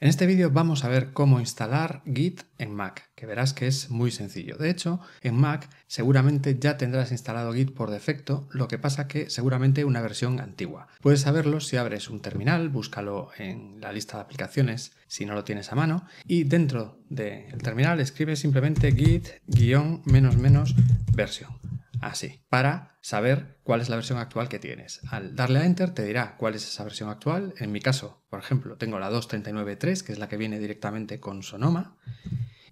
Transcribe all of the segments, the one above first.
En este vídeo vamos a ver cómo instalar Git en Mac, que verás que es muy sencillo. De hecho, en Mac seguramente ya tendrás instalado Git por defecto, lo que pasa que seguramente una versión antigua. Puedes saberlo si abres un terminal, búscalo en la lista de aplicaciones si no lo tienes a mano, y dentro del terminal escribes simplemente git-versión así, para saber cuál es la versión actual que tienes. Al darle a Enter te dirá cuál es esa versión actual. En mi caso, por ejemplo, tengo la 2.39.3, que es la que viene directamente con Sonoma.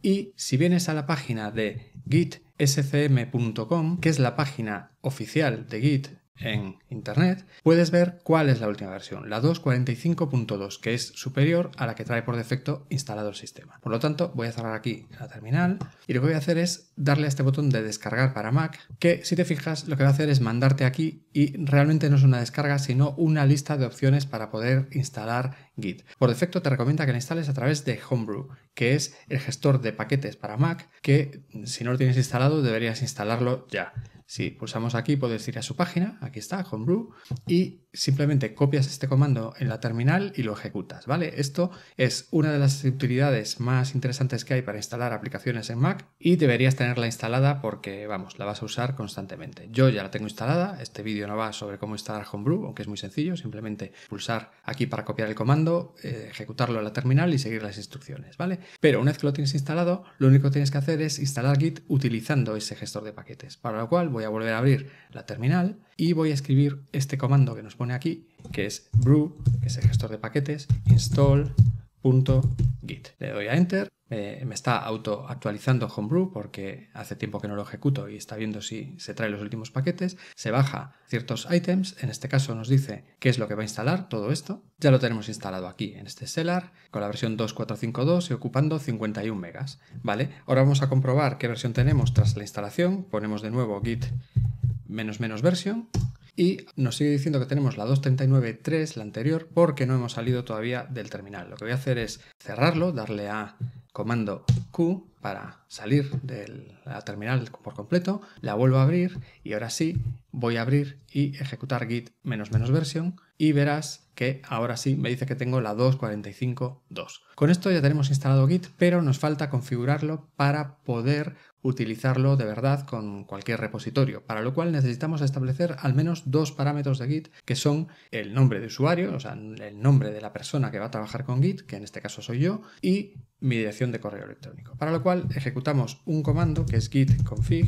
Y si vienes a la página de gitscm.com, que es la página oficial de Git en Internet, puedes ver cuál es la última versión, la 2.45.2, que es superior a la que trae por defecto instalado el sistema. Por lo tanto, voy a cerrar aquí la terminal y lo que voy a hacer es darle a este botón de descargar para Mac, que si te fijas lo que va a hacer es mandarte aquí y realmente no es una descarga, sino una lista de opciones para poder instalar Git. Por defecto te recomienda que la instales a través de Homebrew, que es el gestor de paquetes para Mac, que si no lo tienes instalado deberías instalarlo ya. Si pulsamos aquí, puedes ir a su página, aquí está, Homebrew, y simplemente copias este comando en la terminal y lo ejecutas, ¿vale? Esto es una de las utilidades más interesantes que hay para instalar aplicaciones en Mac y deberías tenerla instalada porque, vamos, la vas a usar constantemente. Yo ya la tengo instalada, este vídeo no va sobre cómo instalar Homebrew, aunque es muy sencillo, simplemente pulsar aquí para copiar el comando, eh, ejecutarlo en la terminal y seguir las instrucciones, ¿vale? Pero una vez que lo tienes instalado, lo único que tienes que hacer es instalar Git utilizando ese gestor de paquetes, para lo cual voy a volver a abrir la terminal y voy a escribir este comando que nos pone aquí, que es brew, que es el gestor de paquetes, install.git. Le doy a enter, me está autoactualizando actualizando Homebrew porque hace tiempo que no lo ejecuto y está viendo si se trae los últimos paquetes. Se baja ciertos items, en este caso nos dice qué es lo que va a instalar todo esto. Ya lo tenemos instalado aquí en este Stellar con la versión 2.4.5.2 y ocupando 51 megas. Vale, ahora vamos a comprobar qué versión tenemos tras la instalación. Ponemos de nuevo git menos menos versión y nos sigue diciendo que tenemos la 239.3, la anterior, porque no hemos salido todavía del terminal. Lo que voy a hacer es cerrarlo, darle a comando Q para salir de la terminal por completo, la vuelvo a abrir y ahora sí voy a abrir y ejecutar git menos menos versión y verás que ahora sí me dice que tengo la 2.45.2. Con esto ya tenemos instalado Git, pero nos falta configurarlo para poder utilizarlo de verdad con cualquier repositorio, para lo cual necesitamos establecer al menos dos parámetros de Git, que son el nombre de usuario, o sea, el nombre de la persona que va a trabajar con Git, que en este caso soy yo, y mi dirección de correo electrónico. Para lo cual ejecutamos un comando que es git config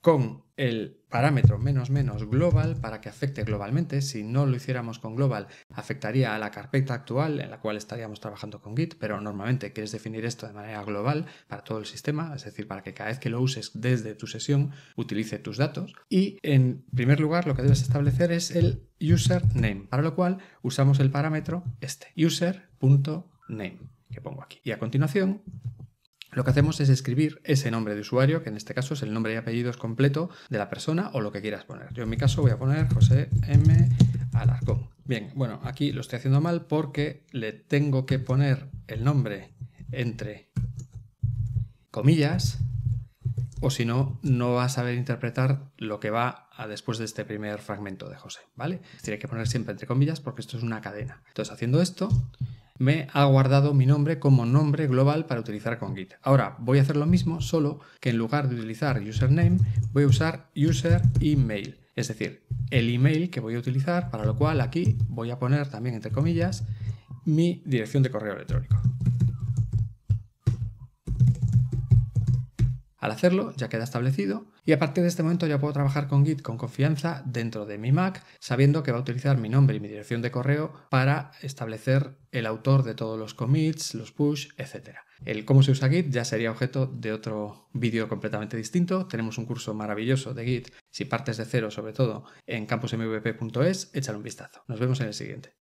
con el parámetro menos menos global para que afecte globalmente. Si no lo hiciéramos con global, afectaría a la carpeta actual en la cual estaríamos trabajando con Git, pero normalmente quieres definir esto de manera global para todo el sistema, es decir, para que cada vez que lo uses desde tu sesión utilice tus datos. Y en primer lugar, lo que debes establecer es el username, para lo cual usamos el parámetro este, user.name, que pongo aquí. Y a continuación lo que hacemos es escribir ese nombre de usuario, que en este caso es el nombre y apellidos completo de la persona o lo que quieras poner. Yo en mi caso voy a poner José M. Alarcón. Bien, bueno, aquí lo estoy haciendo mal porque le tengo que poner el nombre entre comillas o si no, no va a saber interpretar lo que va a después de este primer fragmento de José, ¿vale? Tiene que poner siempre entre comillas porque esto es una cadena. Entonces, haciendo esto, me ha guardado mi nombre como nombre global para utilizar con Git. Ahora voy a hacer lo mismo, solo que en lugar de utilizar username, voy a usar user email. Es decir, el email que voy a utilizar, para lo cual aquí voy a poner también entre comillas mi dirección de correo electrónico. Al hacerlo ya queda establecido y a partir de este momento ya puedo trabajar con Git con confianza dentro de mi Mac sabiendo que va a utilizar mi nombre y mi dirección de correo para establecer el autor de todos los commits, los push, etc. El cómo se usa Git ya sería objeto de otro vídeo completamente distinto. Tenemos un curso maravilloso de Git, si partes de cero sobre todo, en campusmvp.es, échale un vistazo. Nos vemos en el siguiente.